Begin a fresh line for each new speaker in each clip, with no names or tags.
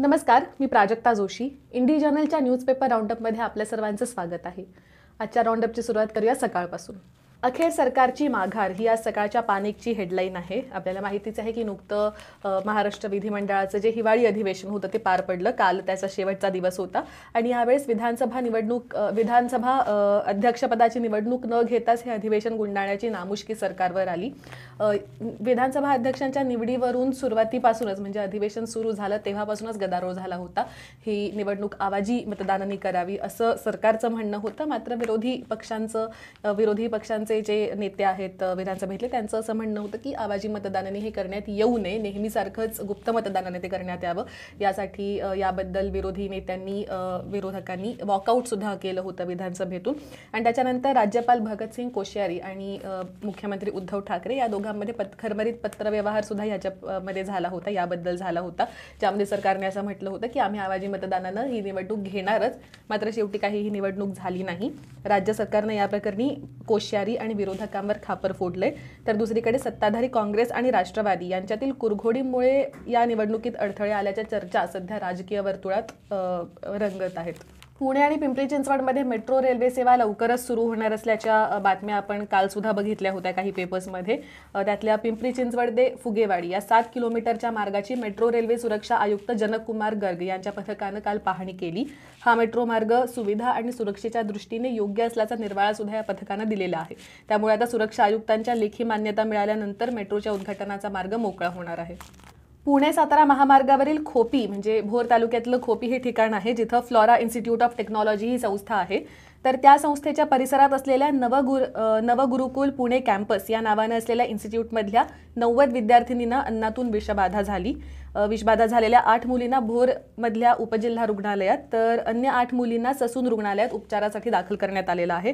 नमस्कार मी प्राजक्ता जोशी इंडी जर्नलच्या न्यूजपेपर राऊंडअपमध्ये आपल्या सर्वांचं स्वागत आहे आजच्या राऊंडअपची सुरुवात करूया सकाळपासून अखेर सरकारची माघार ही आज सकाळच्या पानिकची हेडलाईन आहे आपल्याला माहितीच आहे की नुकतं महाराष्ट्र विधिमंडळाचं जे हिवाळी अधिवेशन होतं ते पार पडलं काल त्याचा शेवटचा दिवस होता आणि यावेळेस विधानसभा निवडणूक विधानसभा अध्यक्षपदाची निवडणूक न घेताच हे अधिवेशन गुंडाळण्याची नामुष्की सरकारवर आली विधानसभा अध्यक्षांच्या निवडीवरून सुरुवातीपासूनच म्हणजे अधिवेशन सुरू झालं तेव्हापासूनच गदारोळ झाला होता ही निवडणूक आवाजी मतदानाने करावी असं सरकारचं म्हणणं होतं मात्र विरोधी पक्षांचं विरोधी पक्षांचं पक्षांचे जे नेते आहेत विधानसभेतले त्यांचं असं म्हणणं होतं की आवाजी मतदानाने हे करण्यात येऊ नये नेहमीसारखंच गुप्त मतदानाने ते करण्यात यावं यासाठी याबद्दल विरोधी नेत्यांनी विरोधकांनी वॉकआउटसुद्धा केलं होतं विधानसभेतून आणि त्याच्यानंतर राज्यपाल भगतसिंग कोश्यारी आणि मुख्यमंत्री उद्धव ठाकरे या दोघांमध्ये पत्रव्यवहार पत्रव्यवहारसुद्धा याच्यामध्ये झाला होता याबद्दल झाला होता ज्यामध्ये सरकारने असं म्हटलं होतं की आम्ही आवाजी मतदानानं ही निवडणूक घेणारच मात्र शेवटी काही ही निवडणूक झाली नाही राज्य सरकारनं या प्रकरणी कोश्यारी आणि विरोधकांवर खापर फोडले तर दुसरीकडे सत्ताधारी काँग्रेस आणि राष्ट्रवादी यांच्यातील कुरघोडीमुळे या निवडणुकीत अडथळे आल्याच्या चर्चा सध्या राजकीय वर्तुळात रंगत आहेत पुणे आणि पिंपरी चिंचवडमध्ये मेट्रो रेल्वे सेवा लवकरच सुरू होणार असल्याच्या बातम्या आपण कालसुद्धा बघितल्या होत्या काही पेपर्समध्ये त्यातल्या पिंपरी चिंचवड ते फुगेवाडी या सात किलोमीटरच्या मार्गाची मेट्रो रेल्वे सुरक्षा आयुक्त जनककुमार गर्ग यांच्या पथकानं काल पाहणी केली हा मेट्रो मार्ग सुविधा आणि सुरक्षेच्या दृष्टीने योग्य असल्याचा निर्वाळा सुद्धा या पथकानं दिलेला आहे त्यामुळे आता सुरक्षा आयुक्तांच्या लेखी मान्यता मिळाल्यानंतर मेट्रोच्या उद्घाटनाचा मार्ग मोकळा होणार आहे पुणे सातारा महामार्गावरील खोपी म्हणजे भोर तालुक्यातलं खोपी हे ठिकाण आहे जिथं फ्लॉरा इन्स्टिट्यूट ऑफ टेक्नॉलॉजी ही संस्था आहे तर त्या संस्थेच्या परिसरात असलेल्या नवगुर नवगुरुकुल पुणे कॅम्पस या नावानं असलेल्या इन्स्टिट्यूटमधल्या नव्वद विद्यार्थिनींना अन्नातून विषबाधा झाली विषबाधा झालेल्या आठ मुलींना भोरमधल्या उपजिल्हा रुग्णालयात तर अन्य आठ मुलींना ससून रुग्णालयात उपचारासाठी दाखल करण्यात आलेलं आहे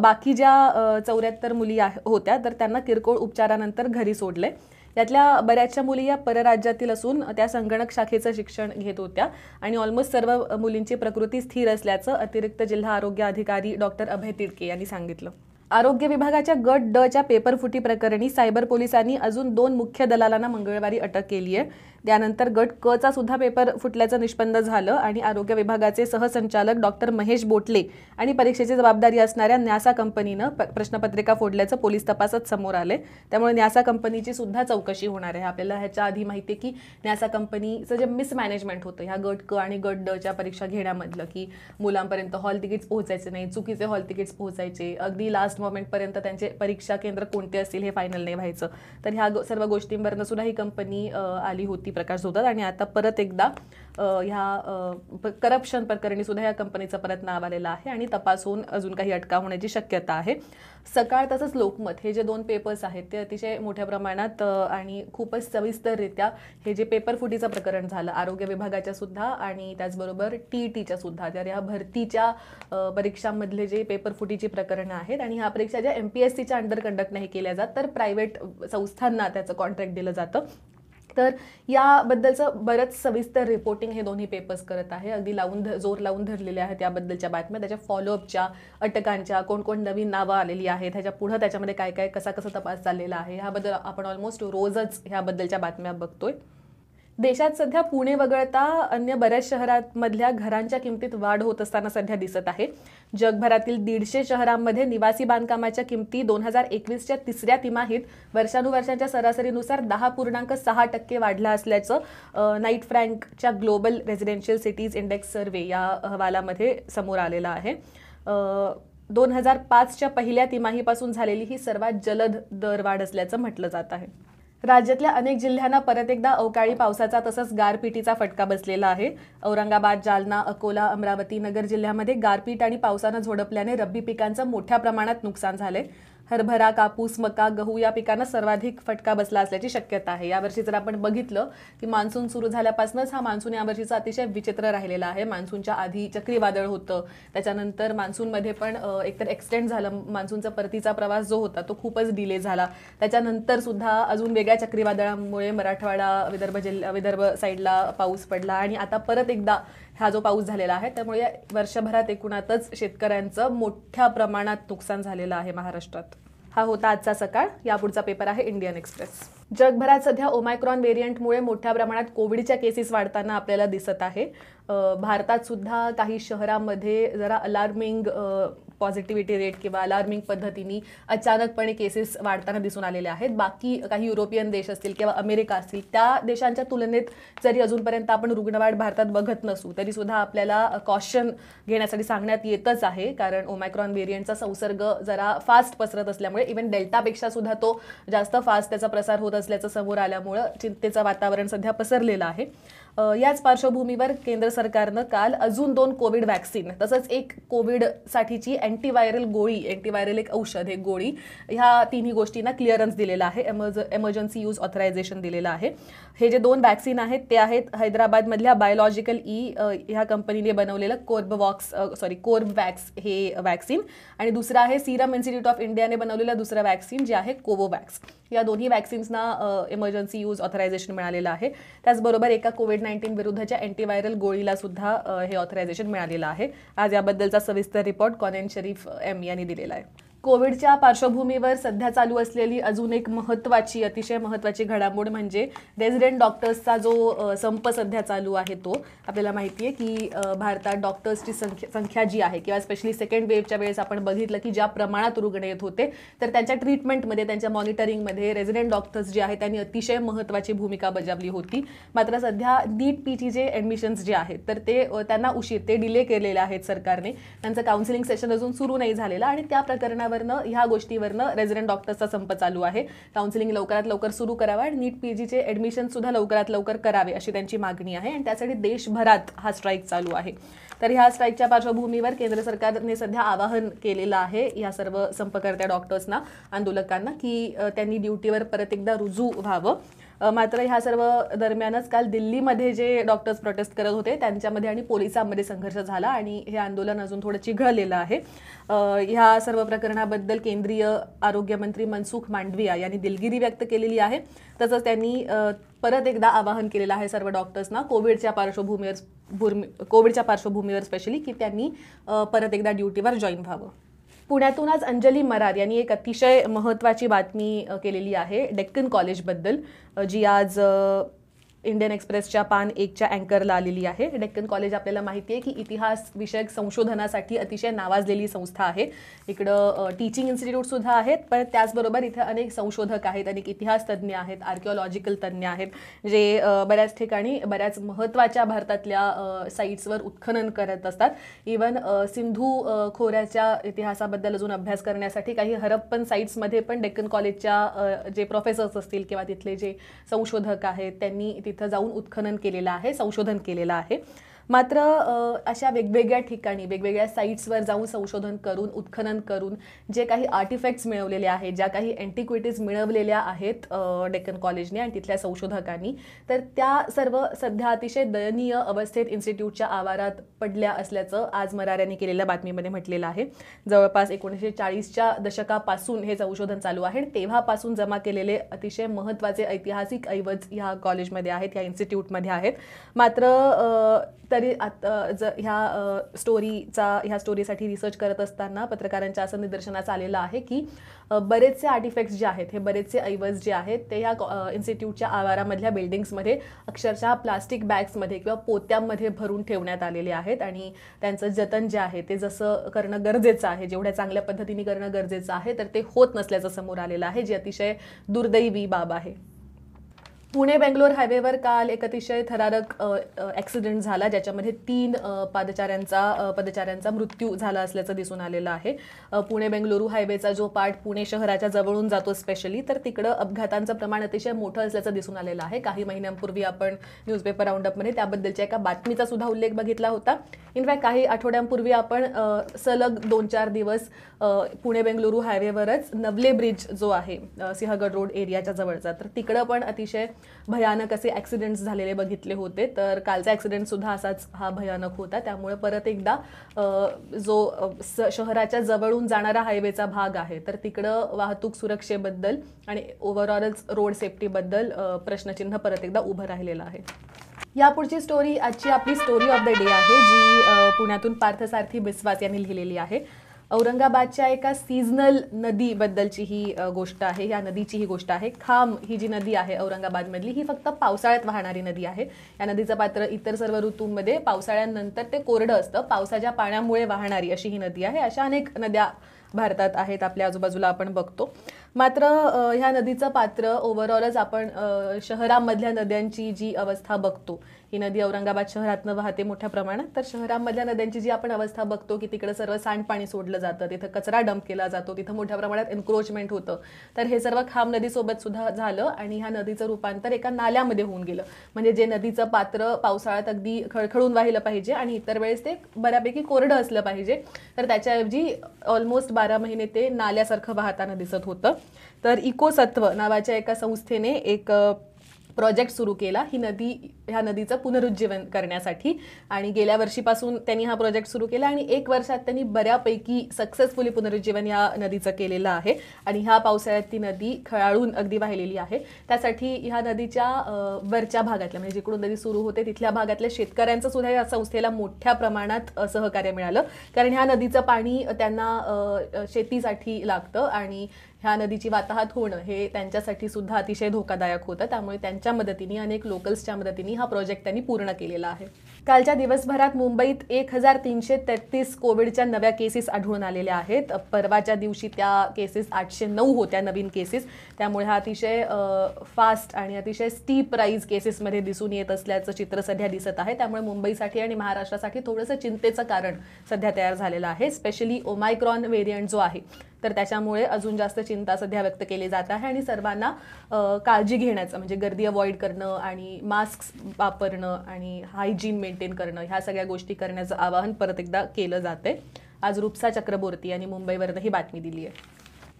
बाकी ज्या चौऱ्याहत्तर मुली होत्या तर त्यांना किरकोळ उपचारानंतर घरी सोडले यातल्या बऱ्याचशा मुली या परराज्यातील असून त्या संगणक शाखेचं शिक्षण घेत होत्या आणि ऑलमोस्ट सर्व मुलींची प्रकृती स्थिर असल्याचं अतिरिक्त जिल्हा आरोग्य अधिकारी डॉक्टर अभय तिडके यांनी सांगितलं आरोग्य विभागाच्या गट ड च्या पेपरफुटी प्रकरणी सायबर पोलिसांनी अजून दोन मुख्य दलालांना मंगळवारी अटक केली आहे त्यानंतर गट क चा सुद्धा पेपर फुटल्याचं निष्पन्न झालं आणि आरोग्य विभागाचे सहसंचालक डॉक्टर महेश बोटले आणि परीक्षेची जबाबदारी असणाऱ्या न्यासा कंपनीनं प्रश्नपत्रिका फोडल्याचं पोलीस तपासात समोर आले त्यामुळे न्यासा कंपनीची सुद्धा चौकशी होणार आहे आपल्याला ह्याच्या आधी माहिती आहे की न्यासा कंपनीचं जे मिसमॅनेजमेंट होतं ह्या गट क आणि गट ड च्या परीक्षा घेण्यामधलं की मुलांपर्यंत हॉल तिकीट्स पोहोचायचे नाही चुकीचे हॉल तिकीट्स पोहोचायचे अगदी लास्ट मोमेंटपर्यंत त्यांचे परीक्षा केंद्र कोणते असतील हे फायनल नाही व्हायचं तर ह्या सर्व गोष्टींवरनं सुद्धा ही कंपनी आली होती प्रकार होतात आणि आता परत एकदा ह्या करप्शन प्रकरणी सुद्धा या कंपनीचं परत नाव आलेलं आहे आणि तपास होऊन अजून काही अटका होण्याची शक्यता आहे सकाळ तसंच लोकमत हे जे दोन पेपर्स आहेत ते अतिशय मोठ्या प्रमाणात आणि खूपच सविस्तररित्या हे जे पेपर फुटीचं प्रकरण झालं आरोग्य विभागाच्या सुद्धा आणि त्याचबरोबर टी टीच्या e सुद्धा तर ह्या भरतीच्या परीक्षांमधले जे पेपर फुटीची प्रकरणं आहेत आणि ह्या परीक्षा ज्या एम पी एस सीच्या अंडर कंडक्ट नाही केल्या जात तर प्रायव्हेट संस्थांना त्याचं कॉन्ट्रॅक्ट दिलं जातं तर याबद्दलचं बरंच सविस्तर रिपोर्टिंग हे दोन्ही पेपर्स करत आहे अगदी लावून जोर लावून धरलेले आहेत याबद्दलच्या बातम्या त्याच्या फॉलोअपच्या अटकांच्या कोणकोण नवीन नावं आलेली आहेत त्याच्या पुढं त्याच्यामध्ये काय काय कसा कसा तपास चाललेला आहे ह्याबद्दल आपण ऑलमोस्ट रोजच ह्याबद्दलच्या बातम्या बघतोय देशात सध्या पुणे वगळता अन्य बऱ्याच शहरांमधल्या घरांच्या किमतीत वाढ होत असताना सध्या दिसत आहे जगभरातील दीडशे शहरांमध्ये निवासी बांधकामाच्या किमती दोन हजार एकवीसच्या तिसऱ्या तिमाहीत वर्षानुवर्षांच्या सरासरीनुसार दहा पूर्णांक सहा टक्के वाढला असल्याचं नाईट फ्रँकच्या global residential cities index survey या अहवालामध्ये समोर आलेला आहे दोन हजार पाचच्या पहिल्या तिमाहीपासून झालेली ही सर्वात जलद दरवाढ असल्याचं म्हटलं जात आहे राज्यातल्या अनेक जिल्ह्यांना परत एकदा अवकाळी पावसाचा तसंच गारपिटीचा फटका बसलेला आहे औरंगाबाद जालना अकोला अमरावती नगर जिल्ह्यामध्ये गारपीट आणि पावसानं झोडपल्याने रब्बी पिकांचं मोठ्या प्रमाणात नुकसान झालंय हरभरा कापूस मका गहू या पिकांना सर्वाधिक फटका बसला असल्याची शक्यता आहे यावर्षी जर आपण बघितलं की मान्सून सुरू झाल्यापासूनच हा मान्सून यावर्षीचा अतिशय विचित्र राहिलेला आहे मान्सूनच्या आधी चक्रीवादळ होतं त्याच्यानंतर मान्सूनमध्ये पण एकतर एक्सटेंड झालं मान्सूनचा परतीचा प्रवास जो होता तो खूपच डिले झाला त्याच्यानंतर सुद्धा अजून वेगळ्या चक्रीवादळामुळे मराठवाडा विदर्भ जिल्हा विदर्भ साईडला पाऊस पडला आणि आता परत एकदा हा जो पाऊस झालेला आहे त्यामुळे वर्षभरात एकूणातच शेतकऱ्यांचं मोठ्या प्रमाणात नुकसान झालेलं आहे महाराष्ट्रात हा होता आजचा सकाळ यापुढचा पेपर आहे इंडियन एक्सप्रेस जगभरात सध्या ओमायक्रॉन व्हेरियंटमुळे मोठ्या प्रमाणात कोविडच्या केसेस वाढताना आपल्याला दिसत आहे भारतात सुद्धा काही शहरामध्ये जरा अलार्मिंग पॉझिटिव्हिटी रेट किंवा अलार्मिंग पद्धतीने अचानकपणे केसेस वाढताना दिसून आलेले आहेत बाकी काही युरोपियन देश असतील किंवा अमेरिका असतील त्या देशांच्या तुलनेत जरी अजूनपर्यंत आपण रुग्णवाढ भारतात बघत नसू तरीसुद्धा आपल्याला कॉशन घेण्यासाठी सांगण्यात येतच आहे कारण ओमायक्रॉन व्हेरियंटचा संसर्ग जरा फास्ट पसरत असल्यामुळे इव्हन डेल्टापेक्षा सुद्धा तो जास्त फास्ट त्याचा प्रसार होत असल्याचं समोर आल्यामुळं चिंतेचं वातावरण सध्या पसरलेलं आहे याच पार्श्वभूमीवर केंद्र सरकारनं काल अजून दोन कोविड व्हॅक्सिन तसंच एक कोविडसाठीची एन अँटीव्हायरल गोळी अँटीव्हायरल एक औषध हे गोळी ह्या तिन्ही गोष्टींना क्लिअरन्स दिलेला आहे एमर्ज एमर्जन्सी यूज ऑथरायझेशन दिलेलं आहे हे जे दोन वॅक्सिन आहेत ते आहेत हैदराबादमधल्या बायोलॉजिकल ई e, ह्या कंपनीने बनवलेलं कोर्बवॉक्स सॉरी कोर्बवॅक्स हे वॅक्सिन आणि दुसरं आहे सिरम इन्स्टिट्यूट ऑफ इंडियाने बनवलेलं दुसरं वॅक्सिन जे आहे कोवोवॅक्स या दोन्ही वॅक्सिन्सना इमर्जन्सी यूज ऑथरायझेशन मिळालेलं आहे त्याचबरोबर एका कोविड नाईन्टीन विरुद्धच्या अँटीव्हायरल गोळीला सुद्धा हे ऑथरायझेशन मिळालेलं आहे आज याबद्दलचा सविस्तर रिपोर्ट कॉनेन शरीफ एम यांनी e दिलेला आहे कोविडच्या पार्श्वभूमीवर सध्या चालू असलेली अजून एक महत्त्वाची अतिशय महत्त्वाची घडामोड म्हणजे रेझिडेंट डॉक्टर्सचा जो संप सध्या चालू आहे तो आपल्याला माहिती आहे की भारतात डॉक्टर्सची संख्या संख्या जी आहे किंवा स्पेशली सेकंड वेव्हच्या वेळेस आपण बघितलं की ज्या प्रमाणात रुग्ण येत होते तर त्यांच्या ट्रीटमेंटमध्ये त्यांच्या मॉनिटरिंगमध्ये रेझिडेंट डॉक्टर्स जे आहेत त्यांनी अतिशय महत्त्वाची भूमिका बजावली होती मात्र सध्या नीट टी जे ॲडमिशन्स जे आहेत तर ते त्यांना उशीर ते डिले केलेले आहेत सरकारने त्यांचं काउन्सिलिंग सेशन अजून सुरू नाही झालेलं आणि त्या प्रकरणावर यावरनं ह्या गोष्टीवरनं रेझिडेंट डॉक्टर्सचा संप चालू आहे काउन्सिलिंग लवकरात लवकर सुरू करावं आणि नीट पी जीचे ॲडमिशन सुद्धा लवकरात लवकर करावे अशी त्यांची मागणी आहे आणि त्यासाठी देशभरात हा स्ट्राईक चालू आहे तर ह्या स्ट्राईकच्या पार्श्वभूमीवर केंद्र सरकारने सध्या आवाहन केलेलं आहे या सर्व संपकर्त्या डॉक्टर्सना आंदोलकांना की त्यांनी ड्युटीवर परत एकदा रुजू व्हावं मात्र ह्या सर्व दरम्यानच काल दिल्लीमध्ये जे डॉक्टर्स प्रोटेस्ट करत होते त्यांच्यामध्ये आणि पोलिसांमध्ये संघर्ष झाला आणि हे आंदोलन अजून थोडं चिघळलेलं आहे ह्या सर्व प्रकरणाबद्दल केंद्रीय आरोग्यमंत्री मनसुख मांडविया यांनी दिलगिरी व्यक्त केलेली आहे तसंच त्यांनी परत एकदा आवाहन केलेलं आहे सर्व डॉक्टर्सना कोविडच्या पार्श्वभूमीवर कोविडच्या पार्श्वभूमीवर स्पेशली की त्यांनी परत एकदा ड्युटीवर जॉईन व्हावं पुण्यातून आज अंजली मरार यांनी एक अतिशय महत्त्वाची बातमी केलेली आहे डेक्कन कॉलेजबद्दल जी आज इंडियन एक्सप्रेसच्या पान एकच्या अँकरला आलेली आहे डेक्कन कॉलेज आपल्याला माहिती आहे की इतिहास विषयक संशोधनासाठी अतिशय नावाजलेली संस्था आहे इकडं टीचिंग इन्स्टिट्यूटसुद्धा आहेत पण त्याचबरोबर इथे अनेक संशोधक आहेत अनेक इतिहास तज्ज्ञ आहेत आर्किओलॉजिकल तज्ज्ञ आहेत जे बऱ्याच ठिकाणी बऱ्याच महत्त्वाच्या भारतातल्या साईट्सवर उत्खनन करत असतात इवन सिंधू खोऱ्याच्या इतिहासाबद्दल अजून अभ्यास करण्यासाठी काही हरप्पन साईट्समध्ये पण डेक्कन कॉलेजच्या जे प्रोफेसर्स असतील किंवा तिथले जे संशोधक आहेत त्यांनी तिथं जाऊन उत्खनन केलेलं आहे संशोधन केलेलं आहे मात्र अशा वेगवेगळ्या ठिकाणी वेगवेगळ्या साईट्सवर जाऊन संशोधन करून उत्खनन करून जे काही आर्टिफॅक्ट्स मिळवलेले आहेत ज्या काही अँटिक्विटीज मिळवलेल्या आहेत डेक्कन कॉलेजने आणि तिथल्या संशोधकांनी तर त्या सर्व सध्या अतिशय दयनीय अवस्थेत इन्स्टिट्यूटच्या आवारात पडल्या असल्याचं आज मराऱ्यांनी केलेल्या बातमीमध्ये म्हटलेलं आहे जवळपास एकोणीसशे चाळीसच्या दशकापासून हे संशोधन चालू आहे तेव्हापासून जमा केलेले अतिशय महत्त्वाचे ऐतिहासिक ऐवज ह्या कॉलेजमध्ये आहेत ह्या इन्स्टिट्यूटमध्ये आहेत मात्र तरी आता ज ह्या स्टोरीचा ह्या स्टोरीसाठी रिसर्च करत असताना पत्रकारांच्या असं निदर्शनास आलेलं आहे की बरेचसे आर्टिफॅक्ट्स जे आहेत हे बरेचसे ऐवज जे आहेत ते ह्या इन्स्टिट्यूटच्या आवारामधल्या बिल्डिंग्समध्ये अक्षरशः प्लास्टिक बॅग्समध्ये किंवा पोत्यांमध्ये भरून ठेवण्यात आलेले आहेत आणि त्यांचं जतन जे आहे ते जसं करणं गरजेचं आहे जेवढ्या चांगल्या पद्धतीने करणं गरजेचं आहे तर ते होत नसल्याचं समोर आलेलं आहे जे अतिशय दुर्दैवी बाब आहे पुणे बेंगलोर हायवेवर काल एक अतिशय थरारक ॲक्सिडेंट झाला ज्याच्यामध्ये तीन पादचाऱ्यांचा पदचाऱ्यांचा मृत्यू झाला असल्याचं दिसून आलेलं आहे पुणे बेंगलुरू हायवेचा जो पार्ट पुणे शहराच्या जवळून जातो स्पेशली तर तिकडं अपघातांचं प्रमाण अतिशय मोठं असल्याचं दिसून आलेलं आहे काही महिन्यांपूर्वी आपण न्यूजपेपर राऊंडअपमध्ये त्याबद्दलच्या एका बातमीचा सुद्धा उल्लेख बघितला होता इनफॅक्ट काही आठवड्यांपूर्वी आपण सलग दोन चार दिवस पुणे बेंगलुरू हायवेवरच नवले ब्रिज जो आहे सिंहगड रोड एरियाच्या जवळचा तर तिकडं पण अतिशय भयानक असे ॲक्सिडेंट्स झालेले बघितले होते तर कालचा सुद्धा असाच हा भयानक होता त्यामुळे परत एकदा जो शहराच्या जवळून जाणारा हायवेचा भाग आहे तर तिकडं वाहतूक सुरक्षेबद्दल आणि ओव्हरऑलच रोड सेफ्टीबद्दल प्रश्नचिन्ह परत एकदा उभं राहिलेलं आहे यापुढची स्टोरी आजची आपली स्टोरी ऑफ द डे आहे जी पुण्यातून पार्थसारथी बिस्वास यांनी लिहिलेली आहे औरंगाबादच्या एका सीझनल नदीबद्दलची ही गोष्ट आहे या नदीची ही गोष्ट आहे खाम ही जी नदी आहे औरंगाबादमधली ही फक्त पावसाळ्यात वाहणारी नदी आहे या नदीचं पात्र इतर सर्व ऋतूंमध्ये पावसाळ्यानंतर ते कोरडं असतं पावसाच्या पाण्यामुळे वाहणारी अशी ही नदी आहे अशा अनेक नद्या भारतात आहेत आपल्या आजूबाजूला आपण बघतो मात्र ह्या नदीचं पात्र ओव्हरऑलच आपण शहरांमधल्या नद्यांची जी अवस्था बघतो ही नदी औरंगाबाद शहरातनं वाहते मोठ्या प्रमाणात तर शहरांमधल्या नद्यांची जी आपण अवस्था बघतो की तिकडे सर्व सांडपाणी सोडलं जातं तिथं कचरा डंप केला जातो तिथं मोठ्या प्रमाणात एन्क्रोचमेंट होतं तर हे सर्व खाम नदीसोबत सुद्धा झालं आणि ह्या नदीचं रूपांतर एका नाल्यामध्ये होऊन गेलं म्हणजे जे नदीचं पात्र पावसाळ्यात अगदी खळखळून वाहिलं पाहिजे आणि इतर वेळेस ते बऱ्यापैकी कोरडं असलं पाहिजे तर त्याच्याऐवजी ऑलमोस्ट बारा महिने ते नाल्यासारखं वाहताना दिसत होतं तर इकोसत्व नावाच्या एका संस्थेने एक प्रोजेक्ट सुरू केला ही नदी ह्या नदीचं पुनरुज्जीवन करण्यासाठी आणि गेल्या वर्षीपासून त्यांनी हा प्रोजेक्ट सुरू केला आणि एक वर्षात त्यांनी बऱ्यापैकी सक्सेसफुली पुनरुज्जीवन या नदीचं केलेलं आहे आणि ह्या पावसाळ्यात ती नदी खळाळून अगदी वाहिलेली आहे त्यासाठी ह्या नदीच्या वरच्या भागातल्या म्हणजे जिकडून नदी सुरू होते तिथल्या भागातल्या शेतकऱ्यांचं सुद्धा या संस्थेला मोठ्या प्रमाणात सहकार्य मिळालं कारण ह्या नदीचं पाणी त्यांना शेतीसाठी लागतं आणि ह्या नदीची वाताहत होणं हे त्यांच्यासाठी सुद्धा अतिशय धोकादायक होतं त्यामुळे त्यांच्या मदतीने अनेक लोकल्सच्या मदतीने हा प्रोजेक्ट त्यांनी पूर्ण केलेला आहे कालच्या दिवसभरात मुंबईत एक हजार तीनशे तेहतीस कोविडच्या नव्या केसेस आढळून आलेल्या आहेत परवाच्या दिवशी त्या केसेस आठशे नऊ होत्या नवीन केसेस त्यामुळे हा अतिशय फास्ट आणि अतिशय स्टीप राईज केसेसमध्ये दिसून येत असल्याचं चित्र सध्या दिसत आहे त्यामुळे मुंबईसाठी आणि महाराष्ट्रासाठी थोडंसं चिंतेचं कारण सध्या तयार झालेलं आहे स्पेशली ओमायक्रॉन व्हेरियंट जो आहे तर त्याच्यामुळे अजून जास्त चिंता सध्या व्यक्त केली जात आहे आणि सर्वांना काळजी घेण्याचं म्हणजे गर्दी अवॉइड करणं आणि मास्क वापरणं आणि हायजीन मेंटेन मेंटेन करणं ह्या सगळ्या गोष्टी करण्याचं आवाहन परत एकदा केलं जाते आज रुपसा चक्रबोर्ती यांनी मुंबईवरनं ही बातमी दिली आहे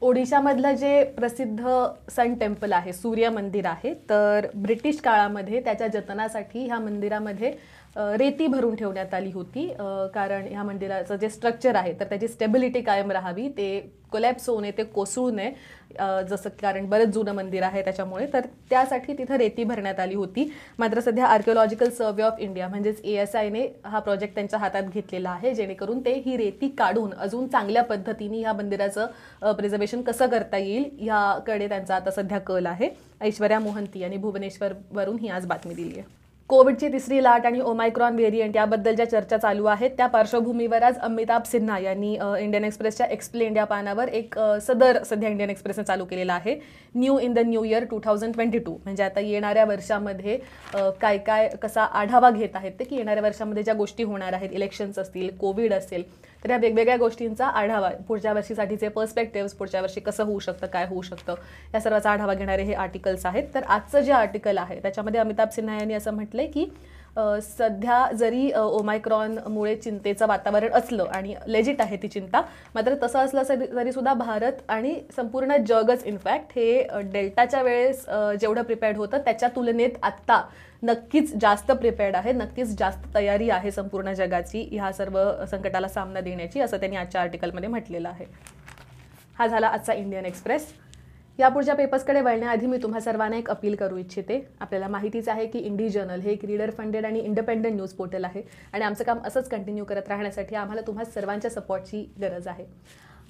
ओडिशामधलं जे प्रसिद्ध सन टेम्पल आहे सूर्य मंदिर आहे तर ब्रिटिश काळामध्ये त्याच्या जतनासाठी ह्या मंदिरामध्ये रेती भरून ठेवण्यात आली होती कारण ह्या मंदिराचं जे स्ट्रक्चर आहे तर त्याची स्टेबिलिटी कायम राहावी ते कोलॅप्स होऊ नये ते कोसळू नये जसं कारण बरंच जुनं मंदिर आहे त्याच्यामुळे तर त्यासाठी तिथं रेती भरण्यात आली होती मात्र सध्या आर्किओलॉजिकल सर्वे ऑफ इंडिया म्हणजेच ए एस आयने हा प्रोजेक्ट त्यांच्या हातात घेतलेला आहे जेणेकरून ते ही रेती काढून अजून चांगल्या पद्धतीने ह्या मंदिराचं प्रिझर्वेशन कसं करता येईल ह्याकडे त्यांचा आता सध्या कल आहे ऐश्वर्या मोहंती यांनी भुवनेश्वरवरून ही आज बातमी दिली आहे कोविडची तिसरी लाट आणि ओमायक्रॉन व्हेरियंट याबद्दल ज्या चर्चा चालू आहेत त्या पार्श्वभूमीवर आज अमिताभ सिन्हा यांनी इंडियन एक्सप्रेसच्या एक्सप्लेन या पानावर एक सदर सध्या इंडियन एक्सप्रेसने चालू केलेला आहे new in the new year two thousand twenty two म्हणजे आता येणाऱ्या वर्षामध्ये काय काय कसा आढावा घेत आहेत ते की येणाऱ्या वर्षामध्ये ज्या गोष्टी होणार आहेत इलेक्शन्स असतील कोविड असेल तर या वेगवेगळ्या गोष्टींचा आढावा पुढच्या वर्षीसाठीचे पर्स्पेक्टिव्ह पुढच्या वर्षी कसं होऊ शकतं काय होऊ शकतं या सर्वाचा आढावा घेणारे हे आर्टिकल्स आहेत तर आजचं जे आर्टिकल आहे त्याच्यामध्ये अमिताभ सिन्हा यांनी असं म्हटलंय की सध्या जरी ओमायक्रॉनमुळे चिंतेचं वातावरण असलं आणि लेजिट आहे ती चिंता मात्र तसं असलं तरी सुद्धा भारत आणि संपूर्ण जगच इनफॅक्ट हे डेल्टाच्या वेळेस जेवढं प्रिपेअर्ड होतं त्याच्या तुलनेत आत्ता नक्कीच जास्त प्रिपेअर्ड आहे नक्कीच जास्त तयारी आहे संपूर्ण जगाची ह्या सर्व संकटाला सामना देण्याची असं त्यांनी आजच्या आर्टिकलमध्ये म्हटलेलं आहे हा झाला आजचा इंडियन एक्सप्रेस यापुढच्या पेपर्सकडे वळण्याआधी मी तुम्हा सर्वांना एक अपील करू इच्छिते आपल्याला माहितीच आहे की इंडी जर्नल हे एक रीडर फंडेड आणि इंडिपेंडंट न्यूज पोर्टल आहे आणि आमचं काम असंच कंटिन्यू करत राहण्यासाठी आम्हाला तुम्हा सर्वांच्या सपोर्टची गरज आहे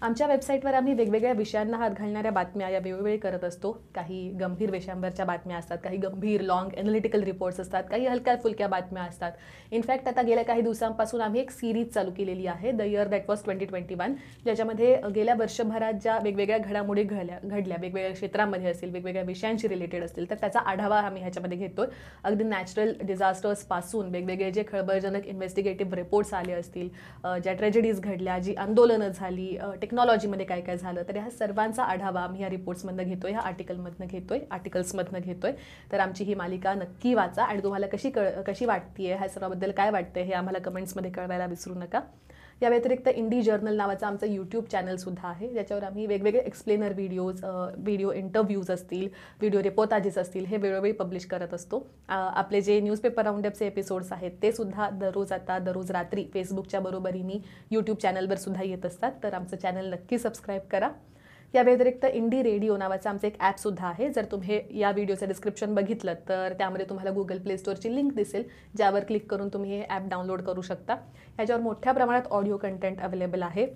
आमच्या वेबसाईटवर आम्ही वेगवेगळ्या विषयांना हात घालणाऱ्या बातम्या या वेगवेगळे करत असतो काही गंभीर विषयांवरच्या बातम्या असतात काही गंभीर लॉंग एनालिटिकल रिपोर्ट्स असतात काही हलक्या फुलक्या बातम्या असतात इनफॅक्ट आता गेल्या काही दिवसांपासून आम्ही एक सिरीज चालू केलेली आहे the year that was twenty twenty one ज्याच्यामध्ये गेल्या वर्षभरात ज्या वेगवेगळ्या घडामोडी घडल्या घडल्या वेगवेगळ्या क्षेत्रामध्ये असेल वेगवेगळ्या विषयांशी रिलेटेड असतील तर त्याचा आढावा आम्ही ह्याच्यामध्ये घेतो अगदी नॅचरल डिझास्टर्सपासून वेगवेगळे जे खळबळजनक इन्व्हेस्टिगेटिव्ह रिपोर्ट्स आले असतील ज्या ट्रॅजेडीज घडल्या जी आंदोलनं झाली टेक्नॉलॉजीमध्ये काय काय झालं तर ह्या सर्वांचा आढावा आम्ही या रिपोर्ट्समधनं घेतोय ह्या आर्टिकलमधनं घेतोय आर्टिकल्समधनं घेतोय तर आमची ही मालिका नक्की वाचा आणि तुम्हाला कशी कळ कशी वाटते ह्या सर्वाबद्दल काय वाटतं हे आम्हाला कमेंट्समध्ये कळवायला विसरू नका या व्यतिरिक्त इंडी जर्नल नावाचं आमचं यूट्यूब चॅनलसुद्धा आहे ज्याच्यावर आम्ही वेगवेगळे एक्सप्लेनर व्हिडिओज व्हिडिओ इंटरव्ह्यूज असतील व्हिडिओ रिपोर्टाजेस असतील हे वेळोवेळी पब्लिश करत असतो आपले जे न्यूजपेपर राऊंडअपचे एपिसोड्स आहेत ते सुद्धा दररोज आता दररोज रात्री फेसबुकच्या बरोबरीने यूट्यूब चॅनलवर सुद्धा येत असतात तर आमचं चॅनल नक्की सबस्क्राईब करा या व्यतिरिक्त इंडी रेडिओ नावाचं आमचं एक सुद्धा आहे जर तुम्ही या व्हिडिओचं डिस्क्रिप्शन बघितलं तर त्यामध्ये तुम्हाला गुगल प्ले स्टोअरची लिंक दिसेल ज्यावर क्लिक करून तुम्ही हे ॲप डाउनलोड करू शकता ह्याच्यावर मोठ्या प्रमाणात ऑडिओ कंटेंट अवेलेबल आहे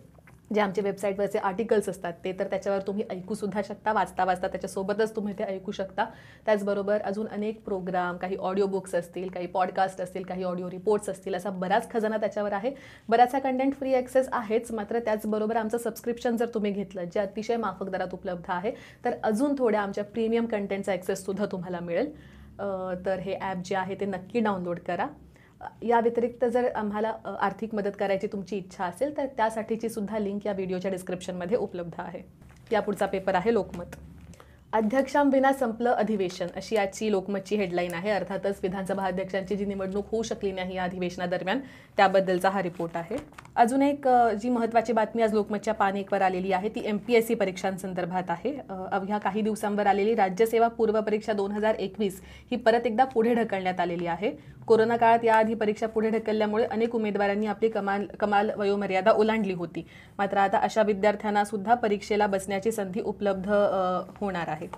जे आमच्या वेबसाईटवरचे आर्टिकल्स असतात ते तर त्याच्यावर तुम्ही ऐकू सुद्धा शकता वाचता वाचता त्याच्यासोबतच तुम्ही ते ऐकू शकता त्याचबरोबर अजून अनेक प्रोग्राम काही ऑडिओ बुक्स असतील काही पॉडकास्ट असतील काही ऑडिओ रिपोर्ट्स असतील असा बराच खजाना त्याच्यावर आहे बराचसा कंटेंट फ्री ॲक्सेस आहेच मात्र त्याचबरोबर आमचं सबस्क्रिप्शन जर तुम्ही घेतलं जे अतिशय माफक दरात उपलब्ध आहे तर अजून थोड्या आमच्या प्रीमियम कंटेंटचा ॲक्सेससुद्धा तुम्हाला मिळेल तर हे ॲप जे आहे ते नक्की डाउनलोड करा या व्यतिरिक्त जर आम्हाला आर्थिक मदत करायची तुमची इच्छा असेल तर त्यासाठीची सुद्धा लिंक या व्हिडिओच्या डिस्क्रिप्शनमध्ये उपलब्ध आहे यापुढचा पेपर आहे लोकमत अध्यक्षांविना संपलं अधिवेशन अशी आजची लोकमतची हेडलाईन आहे अर्थातच विधानसभा अध्यक्षांची जी निवडणूक होऊ शकली नाही या अधिवेशनादरम्यान त्याबद्दलचा हा रिपोर्ट आहे अजून एक जी महत्त्वाची बातमी आज लोकमतच्या पान एकवर आलेली आहे ती एम पी एस सी परीक्षांसंदर्भात आहे अवघ्या काही दिवसांवर आलेली राज्यसेवा पूर्व परीक्षा दोन हजार एकवीस ही परत एकदा पुढे ढकलण्यात आलेली आहे कोरोना काळात याआधी परीक्षा पुढे ढकलल्यामुळे अनेक उमेदवारांनी आपली कमाल कमाल वयोमर्यादा ओलांडली होती मात्र आता अशा विद्यार्थ्यांना सुद्धा परीक्षेला बसण्याची संधी उपलब्ध होणार आहे आहे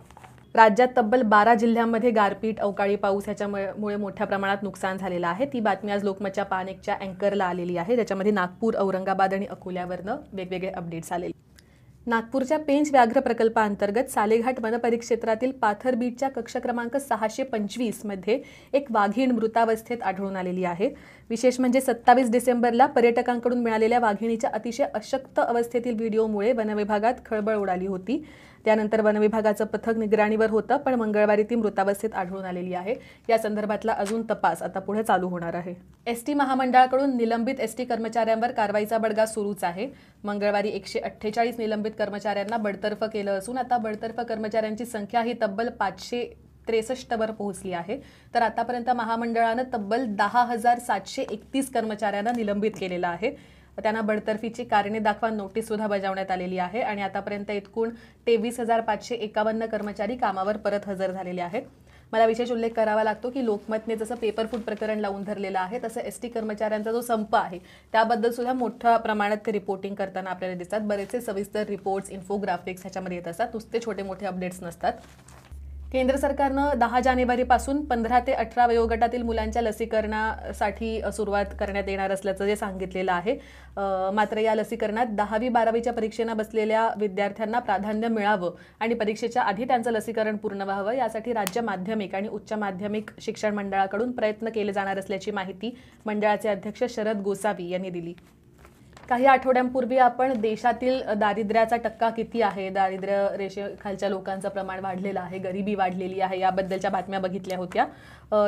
राज्यात तब्बल बारा जिल्ह्यांमध्ये गारपीट अवकाळी पाऊस ह्याच्यामुळे मोठ्या प्रमाणात नुकसान झालेलं आहे ती बातमी आज लोकमतच्या पानेकच्या अँकरला आलेली आहे ज्याच्यामध्ये नागपूर औरंगाबाद आणि अकोल्यावरनं वेगवेगळे अपडेट्स आलेले नागपूरच्या पेंच व्याघ्र प्रकल्पाअंतर्गत सालेघाट वनपरिक्षेत्रातील पाथर बीटच्या कक्ष क्रमांक सहाशे मध्ये एक वाघीण मृतावस्थेत आढळून आलेली आहे विशेष म्हणजे सत्तावीस डिसेंबरला पर्यटकांकडून मिळालेल्या वाघिणीच्या अतिशय अशक्त अवस्थेतील व्हिडिओमुळे वनविभागात खळबळ उडाली होती त्यानंतर वनविभागाचं पथक निगराणीवर होतं पण मंगळवारी ती मृतावस्थेत आढळून आलेली आहे या संदर्भातला अजून तपास आता पुढे चालू होणार आहे एसटी महामंडळाकडून निलंबित एसटी कर्मचाऱ्यांवर कारवाईचा बडगा सुरूच आहे मंगळवारी एकशे अठ्ठेचाळीस निलंबित कर्मचाऱ्यांना बडतर्फ केलं असून आता बडतर्फ कर्मचाऱ्यांची संख्या ही तब्बल पाचशे वर पोहोचली आहे तर आतापर्यंत महामंडळानं तब्बल दहा हजार सातशे एकतीस कर्मचाऱ्यांना निलंबित केलेलं आहे त्यांना बडतर्फीची कारणे दाखवा नोटीस सुद्धा बजावण्यात आलेली आहे आणि आतापर्यंत एकूण तेवीस हजार पाचशे एकावन्न कर्मचारी कामावर परत हजर झालेले आहेत मला विशेष उल्लेख करावा लागतो की लोकमतने जसं पेपर फूट प्रकरण लावून धरलेलं आहे तसं एस टी कर्मचाऱ्यांचा जो संप आहे त्याबद्दल सुद्धा मोठ्या प्रमाणात ते रिपोर्टिंग करताना आपल्याला दिसतात बरेचसे सविस्तर रिपोर्ट्स इन्फोग्राफिक्स ह्याच्यामध्ये येत असतात नुसते छोटे मोठे अपडेट्स नसतात केंद्र सरकारनं दहा जानेवारीपासून पंधरा ते अठरा वयोगटातील मुलांच्या लसीकरणासाठी सुरुवात करण्यात येणार असल्याचं जे सांगितलेलं आहे मात्र या लसीकरणात दहावी बारावीच्या परीक्षेनं बसलेल्या विद्यार्थ्यांना प्राधान्य मिळावं आणि परीक्षेच्या आधी त्यांचं लसीकरण पूर्ण व्हावं यासाठी राज्य माध्यमिक आणि उच्च माध्यमिक शिक्षण मंडळाकडून प्रयत्न केले जाणार असल्याची माहिती मंडळाचे अध्यक्ष शरद गोसावी यांनी दिली काही आठवड्यांपूर्वी आपण देशातील दारिद्र्याचा टक्का किती आहे दारिद्र्य रेषेखालच्या लोकांचं प्रमाण वाढलेलं आहे गरिबी वाढलेली आहे याबद्दलच्या बातम्या बघितल्या होत्या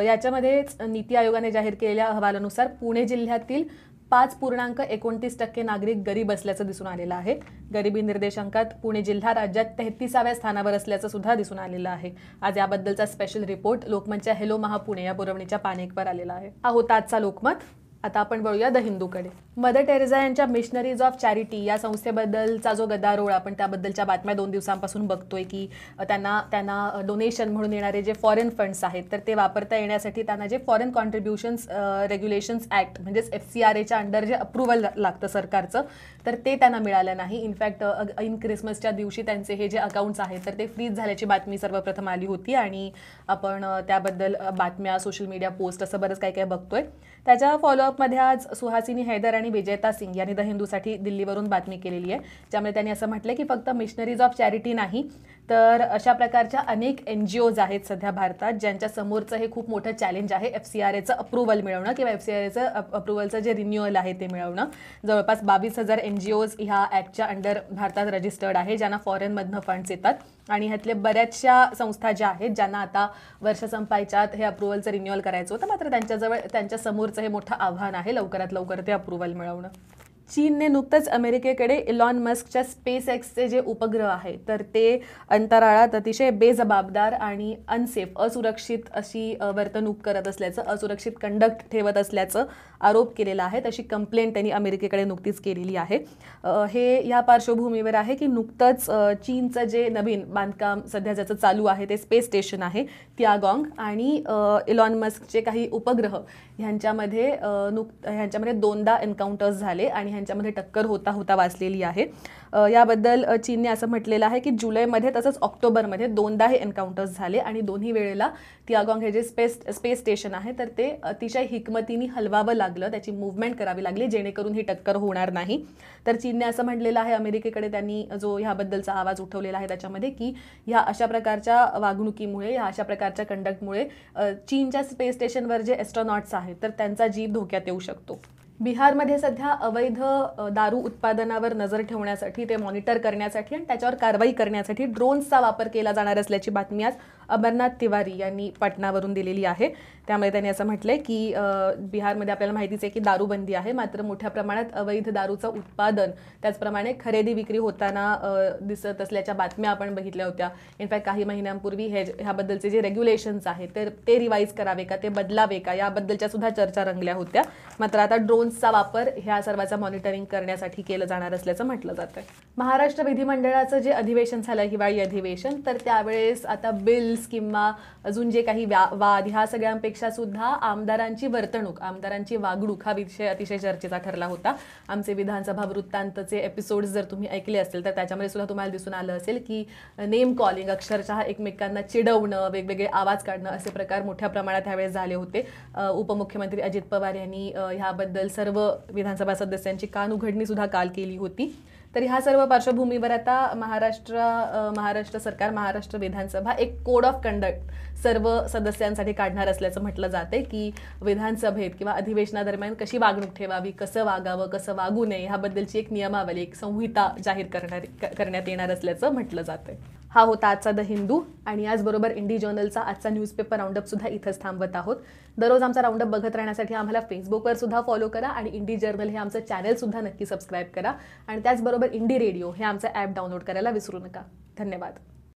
याच्यामध्येच नीती आयोगाने जाहीर केलेल्या अहवालानुसार पुणे जिल्ह्यातील पाच पूर्णांक एकोणतीस टक्के नागरिक गरीब असल्याचं दिसून आलेलं आहे गरिबी निर्देशांकात पुणे जिल्हा राज्यात तेहतीसाव्या स्थानावर असल्याचं सुद्धा दिसून आलेलं आहे आज याबद्दलचा स्पेशल रिपोर्ट लोकमतच्या हेलो महापुणे या पुरवणीच्या पानेकवर आलेला आहे हा होता आजचा लोकमत आता आपण बघूया द हिंदूकडे मदर टेरेझा यांच्या मिशनरीज ऑफ चॅरिटी या संस्थेबद्दलचा जो गदारोळ आपण त्याबद्दलच्या बातम्या दोन दिवसांपासून बघतोय की त्यांना त्यांना डोनेशन म्हणून येणारे जे फॉरेन फंड्स आहेत तर ते वापरता येण्यासाठी त्यांना जे फॉरेन कॉन्ट्रीब्युशन्स रेग्युलेशन्स ॲक्ट म्हणजेच एफ सी आर एच्या अंडर जे अप्रुव्हल लागतं सरकारचं तर ते त्यांना मिळालं नाही इनफॅक्ट इन क्रिसमसच्या दिवशी त्यांचे हे जे अकाउंट्स आहेत तर ते फ्रीज झाल्याची बातमी सर्वप्रथम आली होती आणि आपण त्याबद्दल बातम्या सोशल मीडिया पोस्ट असं बरंच काही काही बघतोय त्याच्या फॉलोअपमध्ये आज सुहासिनी हैदर आणि विजेता सिंग यांनी द हिंदूसाठी दिल्लीवरून बातमी केलेली आहे ज्यामुळे त्यांनी असं म्हटलं की फक्त मिशनरीज ऑफ चॅरिटी नाही तर अशा प्रकारच्या अनेक एन जी ओज आहेत सध्या भारतात ज्यांच्या समोरचं हे खूप मोठं चॅलेंज आहे एफ सी आर एचं अप्रुव्हल मिळवणं किंवा एफ सी आर एचं अप्रुव्हलचं जे रिन्युअल आहे ते मिळवणं जवळपास बावीस हजार एन जी ओज ह्या ॲक्टच्या अंडर भारतात रजिस्टर्ड आहे ज्यांना फॉरेनमधनं फंड्स येतात आणि ह्यातले बऱ्याचशा संस्था ज्या आहेत ज्यांना आता वर्ष संपायच्यात हे अप्रुव्हलचं रिन्युअल करायचं होतं मात्र त्यांच्याजवळ समोरचं हे मोठं आव्हान आहे लवकरात लवकर ते अप्रुव्हल मिळवणं चीनने नुकतंच अमेरिकेकडे इलॉन मस्कच्या स्पेस एक्सचे जे उपग्रह आहे तर ते अंतराळात अतिशय बेजबाबदार आणि अनसेफ असुरक्षित अशी वर्तणूक करत असल्याचं असुरक्षित कंडक्ट ठेवत असल्याचं आरोप केलेला आहे तशी कंप्लेंट त्यांनी अमेरिकेकडे नुकतीच केलेली आहे हे या पार्श्वभूमीवर आहे की नुकतंच चीनचं जे नवीन बांधकाम सध्या ज्याचं चालू आहे ते स्पेस स्टेशन आहे त्यागॉंग आणि इलॉन मस्कचे काही उपग्रह ह्यांच्यामध्ये नुक ह्यांच्यामध्ये दोनदा एन्काउंटर्स झाले आणि यांच्यामध्ये टक्कर होता होता वाचलेली आहे याबद्दल चीनने असं म्हटलेलं आहे की जुलैमध्ये तसंच ऑक्टोबरमध्ये दोनदा हे एन्काउंटर्स झाले आणि दोन्ही वेळेला तियागॉंग हे जे स्पेस स्पेस स्टेशन आहे तर ते अतिशय हिकमतीने हलवावं लागलं त्याची मुवमेंट करावी लागली जेणेकरून ही टक्कर होणार नाही तर चीनने असं म्हटलेलं आहे अमेरिकेकडे त्यांनी जो ह्याबद्दलचा आवाज उठवलेला आहे त्याच्यामध्ये की ह्या अशा प्रकारच्या वागणुकीमुळे ह्या अशा प्रकारच्या कंडक्टमुळे चीनच्या स्पेस स्टेशनवर जे एस्ट्रॉनॉट्स आहेत तर त्यांचा जीव धोक्यात येऊ शकतो बिहारमध्ये सध्या अवैध दारू उत्पादनावर नजर ठेवण्यासाठी ते मॉनिटर करण्यासाठी आणि त्याच्यावर कारवाई करण्यासाठी ड्रोन्सचा वापर केला जाणार असल्याची बातमी आज अमरनाथ तिवारी यांनी पाटणावरून दिलेली आहे त्यामध्ये त्यांनी असं म्हटलंय की बिहारमध्ये आपल्याला माहितीच आहे की दारूबंदी आहे मात्र मोठ्या प्रमाणात अवैध दारूचं उत्पादन त्याचप्रमाणे खरेदी विक्री होताना दिसत असल्याच्या बातम्या आपण बघितल्या होत्या इनफॅक्ट काही महिन्यांपूर्वी हे ह्याबद्दलचे जे रेग्युलेशन्स आहेत तर ते रिवाईज करावे का ते बदलावे का याबद्दलच्या सुद्धा चर्चा रंगल्या होत्या मात्र आता ड्रोन्सचा वापर ह्या सर्वाचा मॉनिटरिंग करण्यासाठी केलं जाणार असल्याचं म्हटलं जातं महाराष्ट्र विधिमंडळाचं जे अधिवेशन झालं हिवाळी अधिवेशन तर त्यावेळेस आता बिल बिल्स किंवा अजून जे काही वाद ह्या सगळ्यांपेक्षा सुद्धा आमदारांची वर्तणूक आमदारांची वागणूक हा विषय अतिशय चर्चेचा ठरला होता आमचे विधानसभा वृत्तांतचे एपिसोड जर तुम्ही ऐकले असेल तर त्याच्यामध्ये सुद्धा तुम्हाला दिसून आलं असेल की नेम कॉलिंग अक्षरशः एकमेकांना चिडवणं वेगवेगळे आवाज काढणं असे प्रकार मोठ्या प्रमाणात ह्यावेळेस झाले होते उपमुख्यमंत्री अजित पवार यांनी ह्याबद्दल सर्व विधानसभा सदस्यांची कान उघडणी सुद्धा काल केली होती तर ह्या सर्व पार्श्वभूमीवर आता महाराष्ट्र महाराष्ट्र सरकार महाराष्ट्र विधानसभा एक कोड ऑफ कंडक्ट सर्व सदस्यांसाठी काढणार असल्याचं म्हटलं जाते की विधानसभेत किंवा अधिवेशनादरम्यान कशी वागणूक ठेवावी कसं वागावं कसं वागू नये ह्याबद्दलची एक नियमावली एक संहिता जाहीर करणार करण्यात येणार असल्याचं म्हटलं जातं हा होता आजचा द हिंदू आणि याचबरोबर इंडी जर्नलचा आजचा न्यूजपेपर राऊंडअप सुद्धा इथंच थांबत आहोत दररोज आमचा राऊंडअप बघत राहण्यासाठी आम्हाला फेसबुकवर सुद्धा फॉलो करा आणि इंडी जर्नल हे आमचं चॅनलसुद्धा नक्की सबस्क्राईब करा आणि त्याचबरोबर इंडी रेडिओ हे आमचं ॲप डाउनलोड करायला विसरू नका धन्यवाद